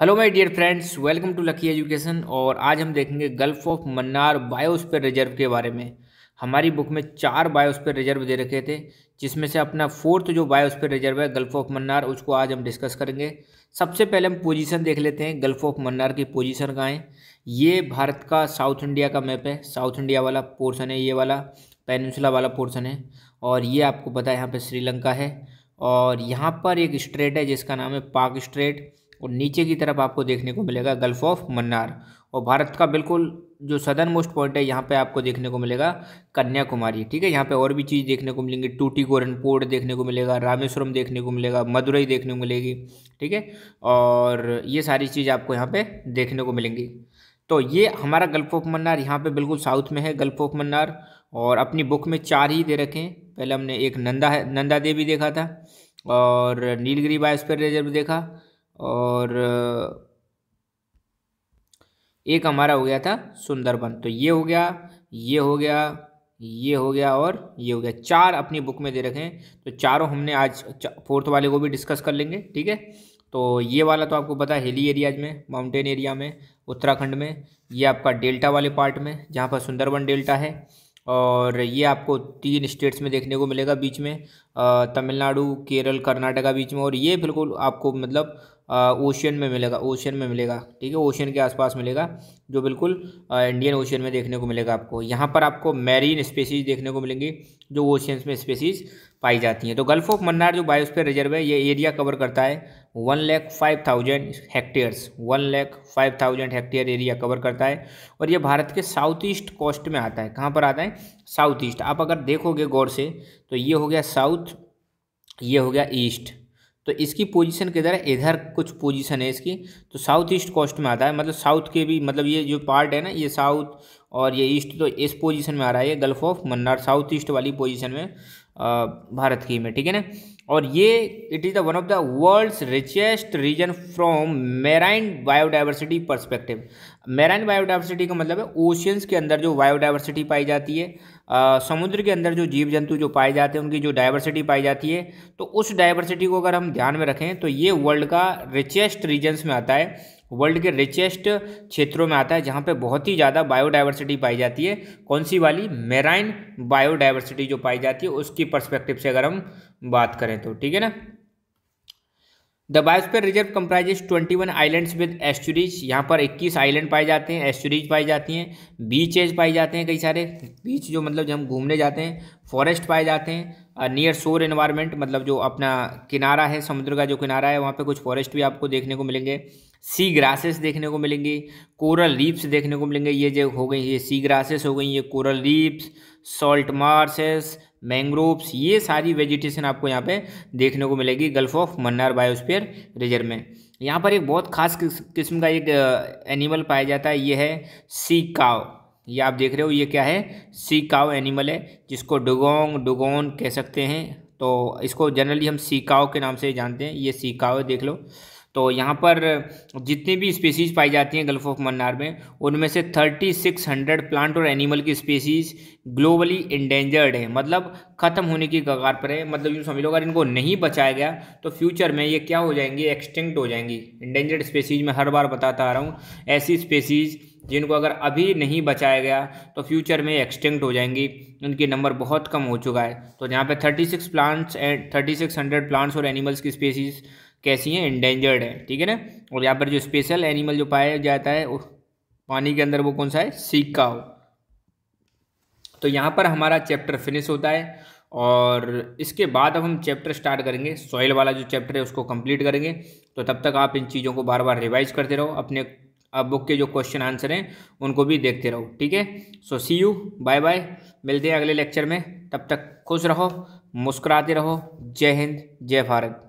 hello my dear friends welcome to lucky education और आज हम देखेंगे gulf of Mannar biosphere reserve के बारे में हमारी बुक में चार बायोस्फीयर रिजर्व दे रखे थे जिसमें से अपना फोर्थ जो बायोस्फीयर रिजर्व है गल्फ ऑफ मन्नार उसको आज हम डिस्कस करेंगे सबसे पहले हम पोजीशन देख लेते हैं गल्फ ऑफ मन्नार की पोजिशन कहाँ है ये भारत का साउथ इंडिया का मैप है साउथ इंडिया वाला पोर्सन है ये वाला पेनसुला वाला पोर्सन है और ये आपको पता है यहाँ पर श्रीलंका है और यहाँ पर एक स्ट्रेट है जिसका नाम है पाक स्ट्रेट और नीचे की तरफ आपको देखने को मिलेगा गल्फ ऑफ मन्नार और भारत का बिल्कुल जो सदर मोस्ट पॉइंट है यहाँ पे आपको देखने को मिलेगा कन्याकुमारी ठीक है यहाँ पे और भी चीज़ देखने को मिलेंगी टूटी पोर्ट देखने को मिलेगा रामेश्वरम देखने को मिलेगा मदुरई देखने को मिलेगी ठीक है और ये सारी चीज़ आपको यहाँ पे देखने को मिलेंगी तो ये हमारा गल्फ ऑफ मन्नार यहाँ पर बिल्कुल साउथ में है गल्फ ऑफ मन्नार और अपनी बुक में चार ही दे रखे हैं पहले हमने एक नंदा है नंदा देवी देखा था और नीलगिरी बायोस्फीयर रिजर्व देखा और एक हमारा हो गया था सुंदरबन तो ये हो गया ये हो गया ये हो गया और ये हो गया चार अपनी बुक में दे रखे हैं तो चारों हमने आज फोर्थ वाले को भी डिस्कस कर लेंगे ठीक है तो ये वाला तो आपको पता है हिली एरियाज में माउंटेन एरिया में उत्तराखंड में ये आपका डेल्टा वाले पार्ट में जहाँ पर सुंदरबन डेल्टा है और ये आपको तीन स्टेट्स में देखने को मिलेगा बीच में तमिलनाडु केरल कर्नाटका बीच में और ये बिल्कुल आपको मतलब ओशियन में मिलेगा ओशियन में मिलेगा ठीक है ओशियन के आसपास मिलेगा जो बिल्कुल इंडियन ओशियन में देखने को मिलेगा आपको यहाँ पर आपको मैरीन स्पेसीज देखने को मिलेंगी जो ओशियंस में स्पेसीज पाई जाती हैं तो गल्फ ऑफ मन्नार जो बायोस्फीयर रिजर्व है ये एरिया कवर करता है one lakh five thousand hectares one lakh five thousand hectare area cover करता है और ये भारत के साउथ ईस्ट कोस्ट में आता है कहाँ पर आता है साउथ ईस्ट आप अगर देखोगे गौर से तो ये हो गया साउथ ये हो गया ईस्ट तो इसकी पोजीशन किधर है इधर कुछ पोजीशन है इसकी तो साउथ ईस्ट कोस्ट में आता है मतलब साउथ के भी मतलब ये जो पार्ट है ना ये साउथ और ये ईस्ट तो इस पोजीशन में आ रहा है ये gulf of Mannar south east वाली पोजीशन में भारत की में ठीक है ना और ये it is the one of the world's richest region from marine biodiversity perspective marine biodiversity का मतलब है ओशियंस के अंदर जो बायोडाइवर्सिटी पाई जाती है आ, समुद्र के अंदर जो जीव जंतु जो पाए जाते हैं उनकी जो डाइवर्सिटी पाई जाती है तो उस डाइवर्सिटी को अगर हम ध्यान में रखें तो ये वर्ल्ड का रिचेस्ट रीजन्स में आता है वर्ल्ड के रिचेस्ट क्षेत्रों में आता है जहाँ पे बहुत ही ज़्यादा बायोडाइवर्सिटी पाई जाती है कौन सी वाली मेराइन बायोडाइवर्सिटी जो पाई जाती है उसकी पर्सपेक्टिव से अगर हम बात करें तो ठीक है ना the biosphere reserve comprises 21 islands with estuaries यहाँ पर 21 आइलैंड पाए जाते हैं एस्चुरीज पाई जाती हैं बीचेज पाए जाते हैं कई सारे बीच जो मतलब जो हम घूमने जाते हैं फॉरेस्ट पाए जाते हैं नियर शोर इन्वायरमेंट मतलब जो अपना किनारा है समुद्र का जो किनारा है वहाँ पे कुछ फॉरेस्ट भी आपको देखने को मिलेंगे सी ग्रासेस देखने को मिलेंगे कोरल रीप्स देखने को मिलेंगे ये जो हो गई ये सी ग्रासेस हो गई ये coral reefs salt marshes mangroves ये सारी वेजिटेशन आपको यहाँ पे देखने को मिलेगी gulf of Mannar biosphere reserve में यहाँ पर एक बहुत खास किस्म का एक एनिमल पाया जाता है ये है सी काव ये आप देख रहे हो ये क्या है सी काव एनिमल है जिसको डुगोंग डुगोन कह सकते हैं तो इसको जनरली हम सीकाओ के नाम से जानते हैं ये सीकाओ देख लो तो यहाँ पर जितने भी स्पीसीज पाई जाती हैं गल्फ ऑफ मन्नार में उनमें से थर्टी सिक्स हंड्रेड प्लांट और एनिमल की स्पीसीज ग्लोबली इंडेंजर्ड है मतलब ख़त्म होने की कगार पर है मतलब यूँ समझ लो अगर इनको नहीं बचाया गया तो फ्यूचर में ये क्या हो जाएंगी एक्सटिंक्ट हो जाएंगी इंडेंजर्ड स्पेसीज में हर बार बताता आ रहा हूँ ऐसी स्पेसीज़ जिनको अगर अभी नहीं बचाया गया तो फ्यूचर में एक्सटिंक्ट हो जाएंगी उनकी नंबर बहुत कम हो चुका है तो यहाँ पे 36 प्लांट्स एंड 3600 प्लांट्स और एनिमल्स की स्पीसीज़ कैसी हैं इंडेंजर्ड है ठीक है ना और यहाँ पर जो स्पेशल एनिमल जो पाया जाता है पानी के अंदर वो कौन सा है सीका हो तो यहाँ पर हमारा चैप्टर फिनिश होता है और इसके बाद अब हम चैप्टर स्टार्ट करेंगे सॉइल वाला जो चैप्टर है उसको कंप्लीट करेंगे तो तब तक आप इन चीज़ों को बार बार रिवाइज करते रहो अपने अब बुक के जो क्वेश्चन आंसर हैं उनको भी देखते रहो ठीक है so see you bye bye मिलते हैं अगले लेक्चर में तब तक खुश रहो मुस्कुराते रहो जय हिंद जय भारत